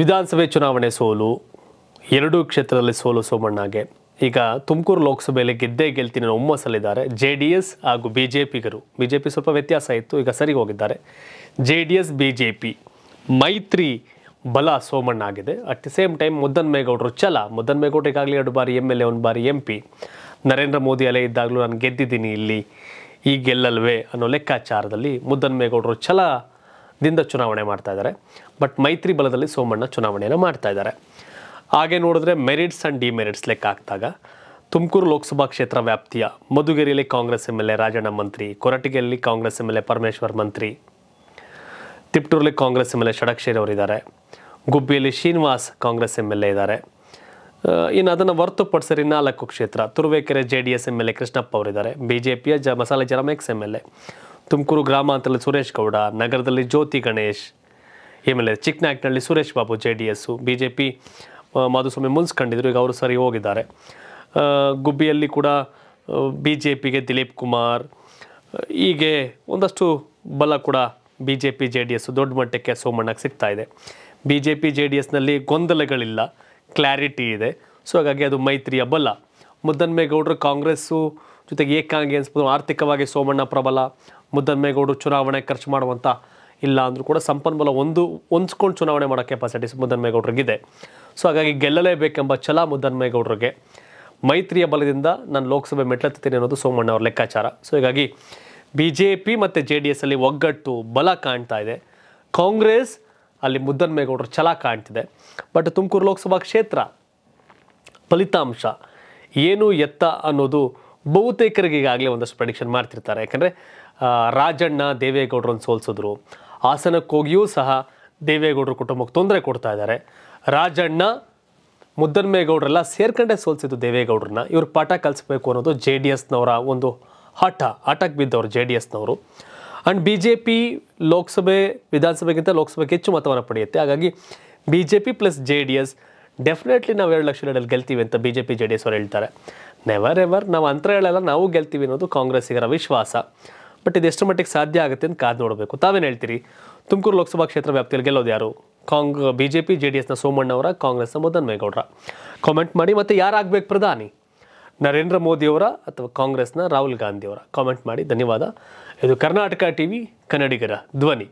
ವಿಧಾನಸಭೆ ಚುನಾವಣೆ ಸೋಲು ಎರಡೂ ಕ್ಷೇತ್ರದಲ್ಲಿ ಸೋಲು ಸೋಮಣ್ಣಗೆ ಈಗ ತುಮಕೂರು ಲೋಕಸಭೆಯಲ್ಲಿ ಗೆದ್ದೇ ಗೆಲ್ತೀನಿ ಒಮ್ಮಸಲ್ಲಿದ್ದಾರೆ ಜೆ ಡಿ ಎಸ್ ಹಾಗೂ ಬಿ ಜೆ ಪಿಗರು ಬಿ ಜೆ ಪಿ ಸ್ವಲ್ಪ ವ್ಯತ್ಯಾಸ ಇತ್ತು ಈಗ ಸರಿ ಹೋಗಿದ್ದಾರೆ J D S B J P ಮೈತ್ರಿ ಬಲ ಸೋಮಣ್ಣಾಗಿದೆ ಅಟ್ ದಿ ಸೇಮ್ ಟೈಮ್ ಮುದ್ದನ್ಮೇಗೌಡರು ಛಲ ಮುದ್ದನ್ ಈಗಾಗಲೇ ಎರಡು ಬಾರಿ ಎಮ್ ಎಲ್ ಎ ಒಂದು ಬಾರಿ ಎಂ ಪಿ ನರೇಂದ್ರ ಮೋದಿ ಅಲೆ ಇದ್ದಾಗಲೂ ನಾನು ಗೆದ್ದಿದ್ದೀನಿ ಇಲ್ಲಿ ಈ ಗೆಲ್ಲಲ್ವೇ ಅನ್ನೋ ಲೆಕ್ಕಾಚಾರದಲ್ಲಿ ಮುದ್ದನ್ಮೇಗೌಡರು ಛಲ ದಿಂದ ಚುನಾವಣೆ ಮಾಡ್ತಾ ಇದ್ದಾರೆ ಬಟ್ ಮೈತ್ರಿ ಬಲದಲ್ಲಿ ಸೋಮಣ್ಣ ಚುನಾವಣೆಯನ್ನು ಮಾಡ್ತಾ ಇದ್ದಾರೆ ಹಾಗೆ ನೋಡಿದ್ರೆ ಮೆರಿಟ್ಸ್ ಆ್ಯಂಡ್ ಡಿಮೆರಿಟ್ಸ್ ಲೆಕ್ಕ ಹಾಕಿದಾಗ ತುಮಕೂರು ಲೋಕಸಭಾ ಕ್ಷೇತ್ರ ವ್ಯಾಪ್ತಿಯ ಮಧುಗಿರಿಯಲ್ಲಿ Congress M L A Rajanna ಮಂತ್ರಿ ಕೊರಟಿಗೆಯಲ್ಲಿ Congress M L A Parameshwar ಮಂತ್ರಿ ತಿಪ್ಟೂರಲ್ಲಿ Congress M L A Shadakshari ಅವರಿದ್ದಾರೆ ಗುಬ್ಬಿಯಲ್ಲಿ Srinivas Congress M L A ಇದ್ದಾರೆ ಇನ್ನು ಅದನ್ನು ಹೊರತುಪಡಿಸಿರಿ ನಾಲ್ಕು ಕ್ಷೇತ್ರ Turuvekere J D S M L A Krishnappa ಅವರಿದ್ದಾರೆ ಬಿ ಜೆ ಪಿಯ ಜ ಮಸಾಲೆ ಜರಾಮ್ ಎಮ್ ಎಲ್ ಎ ತುಮಕೂರು ಗ್ರಾಮಾಂತರದಲ್ಲಿ ಸುರೇಶ್ ಗೌಡ ನಗರದಲ್ಲಿ ಜ್ಯೋತಿ ಗಣೇಶ್ ಆಮೇಲೆ ಚಿಕ್ಕನಾಕ್ನಳ್ಳಿ Suresh Babu J D S B J P Madhuswamy ಮುನ್ಸ್ಕೊಂಡಿದ್ರು ಈಗ ಅವರು ಸರಿ ಹೋಗಿದ್ದಾರೆ ಗುಬ್ಬಿಯಲ್ಲಿ ಕೂಡ ಬಿ ಜೆ ಪಿಗೆ ದಿಲೀಪ್ ಕುಮಾರ್ ಹೀಗೆ ಒಂದಷ್ಟು ಬಲ ಕೂಡ B J P J D S ದೊಡ್ಡ ಮಟ್ಟಕ್ಕೆ ಸೋಮಣ್ಣಕ್ಕೆ ಸಿಗ್ತಾ ಇದೆ B J P J D ಎಸ್ನಲ್ಲಿ ಗೊಂದಲಗಳಿಲ್ಲ ಕ್ಲಾರಿಟಿ ಇದೆ ಸೊ ಹಾಗಾಗಿ ಅದು ಮೈತ್ರಿಯ ಬಲ ಮುದ್ದನ್ಮೇಗೌಡರು ಕಾಂಗ್ರೆಸ್ಸು ಜೊತೆಗೆ ಏಕಾಂಗಿ ಅನ್ಸ್ಬೋದು ಆರ್ಥಿಕವಾಗಿ ಸೋಮಣ್ಣ ಪ್ರಬಲ ಮುದ್ದನ್ಮೇಗೌಡರು ಚುನಾವಣೆ ಖರ್ಚು ಮಾಡುವಂಥ ಇಲ್ಲ ಅಂದರೂ ಕೂಡ ಸಂಪನ್ಮೂಲ ಒಂದು ಹೊಂದ್ಕೊಂಡು ಚುನಾವಣೆ ಮಾಡೋ ಕೆಪಾಸಿಟೀಸ್ ಇದೆ ಸೊ ಹಾಗಾಗಿ ಗೆಲ್ಲಲೇಬೇಕೆಂಬ ಛಲ ಮುದ್ದನ್ಮೇಗೌಡರಿಗೆ ಮೈತ್ರಿಯ ಬಲದಿಂದ ನಾನು ಲೋಕಸಭೆ ಮೆಟ್ಲತ್ತೀನಿ ಅನ್ನೋದು ಸೋಮಣ್ಣ ಅವರ ಲೆಕ್ಕಾಚಾರ ಸೊ ಹೀಗಾಗಿ ಬಿ ಜೆ ಪಿ ಮತ್ತು ಜೆ ಡಿ ಎಸ್ಸಲ್ಲಿ ಒಗ್ಗಟ್ಟು ಬಲ ಕಾಣ್ತಾ ಇದೆ ಕಾಂಗ್ರೆಸ್ ಅಲ್ಲಿ ಮುದ್ದನ್ಮೇಗೌಡ್ರ ಛಲ ಕಾಣ್ತಿದೆ ಬಟ್ ತುಮಕೂರು ಲೋಕಸಭಾ ಕ್ಷೇತ್ರ ಫಲಿತಾಂಶ ಏನು ಎತ್ತ ಅನ್ನೋದು ಬಹುತೇಕರಿಗೆ ಈಗಾಗಲೇ ಒಂದಷ್ಟು ಪ್ರೆಡಿಕ್ಷನ್ ಮಾಡ್ತಿರ್ತಾರೆ ಯಾಕಂದರೆ ರಾಜಣ್ಣ ದೇವೇಗೌಡರನ್ನು ಸೋಲ್ಸಿದ್ರು ಹಾಸನಕ್ಕೋಗಿಯೂ ಸಹ ದೇವೇಗೌಡರ ಕುಟುಂಬಕ್ಕೆ ತೊಂದರೆ ಕೊಡ್ತಾ ಇದ್ದಾರೆ ರಾಜಣ್ಣ ಮುದ್ದನ್ಮೇಗೌಡರೆಲ್ಲ ಸೇರ್ಕೊಂಡೇ ಸೋಲ್ಸಿದ್ದು ದೇವೇಗೌಡ್ರನ್ನ ಇವರು ಪಾಠ ಕಲಿಸ್ಬೇಕು ಅನ್ನೋದು ಜೆ ಡಿ ಎಸ್ನವರ ಒಂದು ಹಠ ಹಠಕ್ಕೆ ಬಿದ್ದವರು ಜೆ ಡಿ ಎಸ್ನವರು ಆ್ಯಂಡ್ ಬಿ ಜೆ ಪಿ ಲೋಕಸಭೆ ವಿಧಾನಸಭೆಗಿಂತ ಲೋಕಸಭೆಗೆ ಹೆಚ್ಚು ಮತವನ್ನು ಪಡೆಯುತ್ತೆ ಹಾಗಾಗಿ B J P plus J D S definitely ನಾವು ಎರಡು ಲಕ್ಷ ಗೆಲ್ತೀವಿ ಅಂತ B J P J D S ಅವರು ಹೇಳ್ತಾರೆ ನೆವರ್ ಎವರ್ ನಾವು ಹೇಳಲ್ಲ ನಾವು ಗೆಲ್ತೀವಿ ಅನ್ನೋದು ಕಾಂಗ್ರೆಸ್ಸಿಗರ ವಿಶ್ವಾಸ ಬಟ್ ಇದು ಇದೆಷ್ಟು ಮಟ್ಟಿಗೆ ಸಾಧ್ಯ ಆಗುತ್ತೆ ಅಂತ ಕಾದು ನೋಡಬೇಕು ತಾವೇನು ಹೇಳ್ತೀರಿ ತುಮಕೂರು ಲೋಕಸಭಾ ಕ್ಷೇತ್ರ ವ್ಯಾಪ್ತಿಯಲ್ಲಿ ಗೆಲ್ಲೋದು ಯಾರು ಕಾಂಗ್ B J P J D ಎಸ್ನ ಸೋಮಣ್ಣವರ ಕಾಂಗ್ರೆಸ್ನ ಮುದ್ದನ್ಮೇಗೌಡರ ಕಾಮೆಂಟ್ ಮಾಡಿ ಮತ್ತು ಯಾರಾಗಬೇಕು ಪ್ರಧಾನಿ ನರೇಂದ್ರ ಮೋದಿಯವರ ಅಥವಾ ಕಾಂಗ್ರೆಸ್ನ ರಾಹುಲ್ ಗಾಂಧಿಯವರ ಕಾಮೆಂಟ್ ಮಾಡಿ ಧನ್ಯವಾದ ಇದು ಕರ್ನಾಟಕ ಟಿ ವಿ ಕನ್ನಡಿಗರ ಧ್ವನಿ